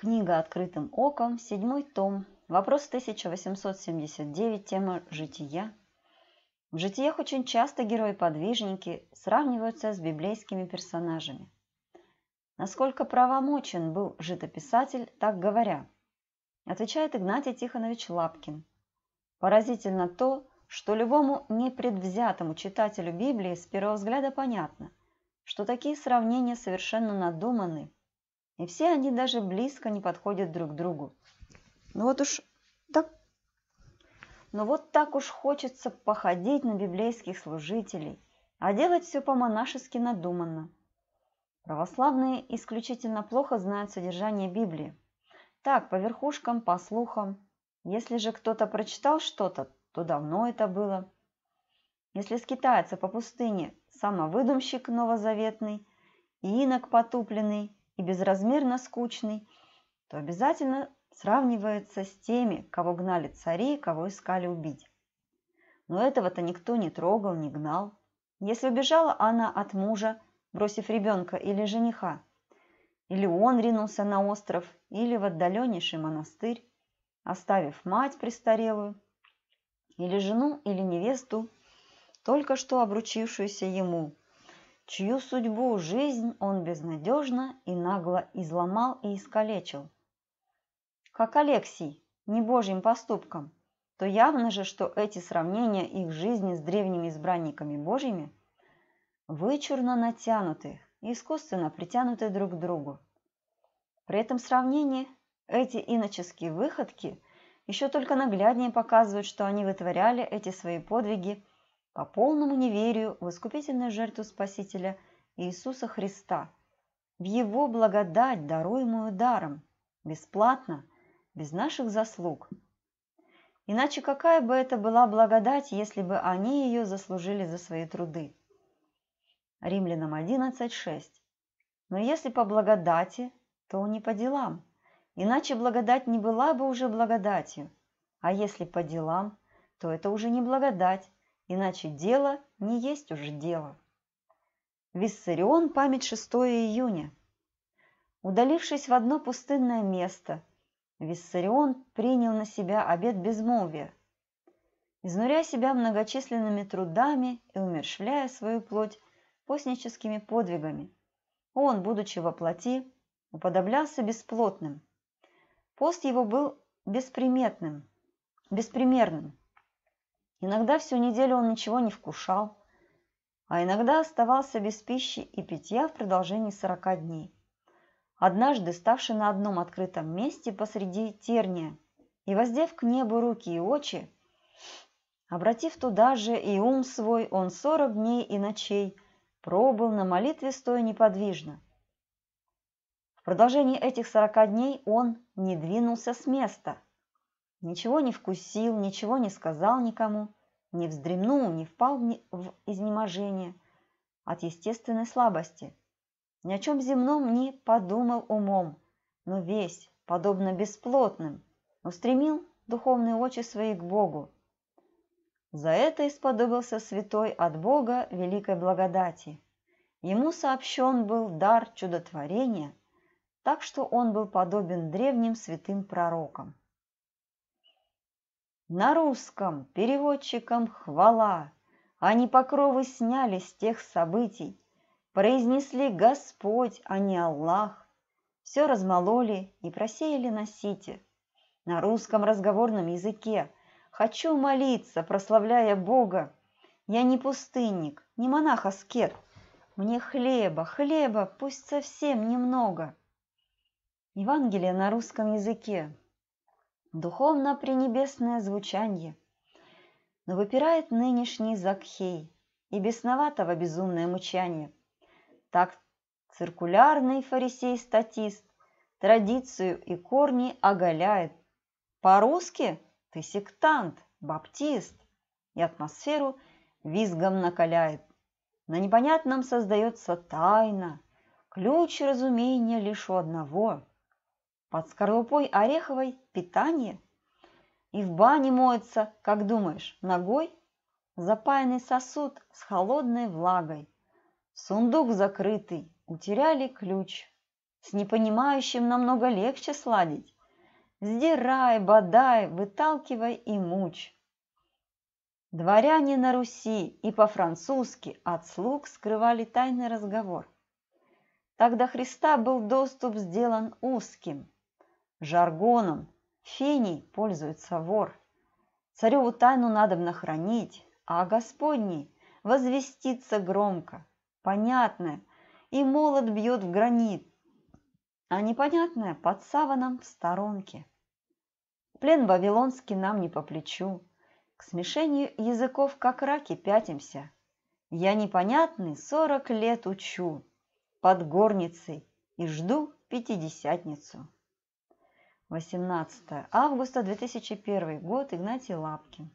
Книга «Открытым оком», седьмой том, вопрос 1879, тема «Жития». В житиях очень часто герои-подвижники сравниваются с библейскими персонажами. Насколько правомочен был житописатель, так говоря, отвечает Игнатий Тихонович Лапкин. Поразительно то, что любому непредвзятому читателю Библии с первого взгляда понятно, что такие сравнения совершенно надуманы – и все они даже близко не подходят друг к другу. Ну вот уж так... Но ну вот так уж хочется походить на библейских служителей, а делать все по-монашески надуманно. Православные исключительно плохо знают содержание Библии. Так, по верхушкам, по слухам. Если же кто-то прочитал что-то, то давно это было. Если скитается по пустыне самовыдумщик новозаветный, и инок потупленный, и безразмерно скучный, то обязательно сравнивается с теми, кого гнали цари и кого искали убить. Но этого-то никто не трогал, не гнал. Если убежала она от мужа, бросив ребенка или жениха, или он ринулся на остров, или в отдаленнейший монастырь, оставив мать престарелую, или жену, или невесту, только что обручившуюся ему, чью судьбу, жизнь он безнадежно и нагло изломал и искалечил. Как Алексий, не божьим поступком, то явно же, что эти сравнения их жизни с древними избранниками божьими вычурно натянуты и искусственно притянуты друг к другу. При этом сравнении эти иноческие выходки еще только нагляднее показывают, что они вытворяли эти свои подвиги – по полному неверию в искупительную жертву Спасителя Иисуса Христа, в Его благодать, даруемую даром, бесплатно, без наших заслуг. Иначе какая бы это была благодать, если бы они ее заслужили за свои труды? Римлянам 11.6. Но если по благодати, то не по делам, иначе благодать не была бы уже благодатью, а если по делам, то это уже не благодать, иначе дело не есть уже дело. Виссарион, память 6 июня. Удалившись в одно пустынное место, Виссарион принял на себя обед безмолвия. Изнуряя себя многочисленными трудами и умершвляя свою плоть постническими подвигами, он, будучи во плоти, уподоблялся бесплотным. Пост его был бесприметным, беспримерным. Иногда всю неделю он ничего не вкушал, а иногда оставался без пищи и питья в продолжении 40 дней. Однажды, ставший на одном открытом месте посреди терния и воздев к небу руки и очи, обратив туда же и ум свой, он 40 дней и ночей пробыл на молитве стоя неподвижно. В продолжении этих 40 дней он не двинулся с места – Ничего не вкусил, ничего не сказал никому, не вздремнул, не впал в изнеможение от естественной слабости. Ни о чем земном не подумал умом, но весь, подобно бесплотным, устремил духовные очи свои к Богу. За это исподобился святой от Бога великой благодати. Ему сообщен был дар чудотворения, так что он был подобен древним святым пророкам. На русском переводчикам хвала, Они покровы сняли с тех событий, Произнесли Господь, а не Аллах, Все размололи и просеяли на сите. На русском разговорном языке Хочу молиться, прославляя Бога. Я не пустынник, не монах-аскет, мне хлеба, хлеба, пусть совсем немного. Евангелие на русском языке духовно-пренебесное звучание, но выпирает нынешний Закхей и бесноватого безумное мучание. Так циркулярный фарисей-статист традицию и корни оголяет. По-русски ты сектант, баптист, и атмосферу визгом накаляет. На непонятном создается тайна, ключ разумения лишь у одного – под скорлупой ореховой питание. И в бане моется, как думаешь, ногой? Запаянный сосуд с холодной влагой. Сундук закрытый, утеряли ключ. С непонимающим намного легче сладить. Сдирай, бодай, выталкивай и мучь. Дворяне на Руси и по-французски от слуг скрывали тайный разговор. Тогда Христа был доступ сделан узким – Жаргоном феней пользуется вор. Цареву тайну надо хранить, а Господней возвеститься громко, понятное, и молот бьет в гранит, а непонятное под саваном в сторонке. Плен вавилонский нам не по плечу, к смешению языков как раки пятимся. Я непонятный сорок лет учу, под горницей и жду пятидесятницу. 18 августа 2001 год. Игнатий Лапкин.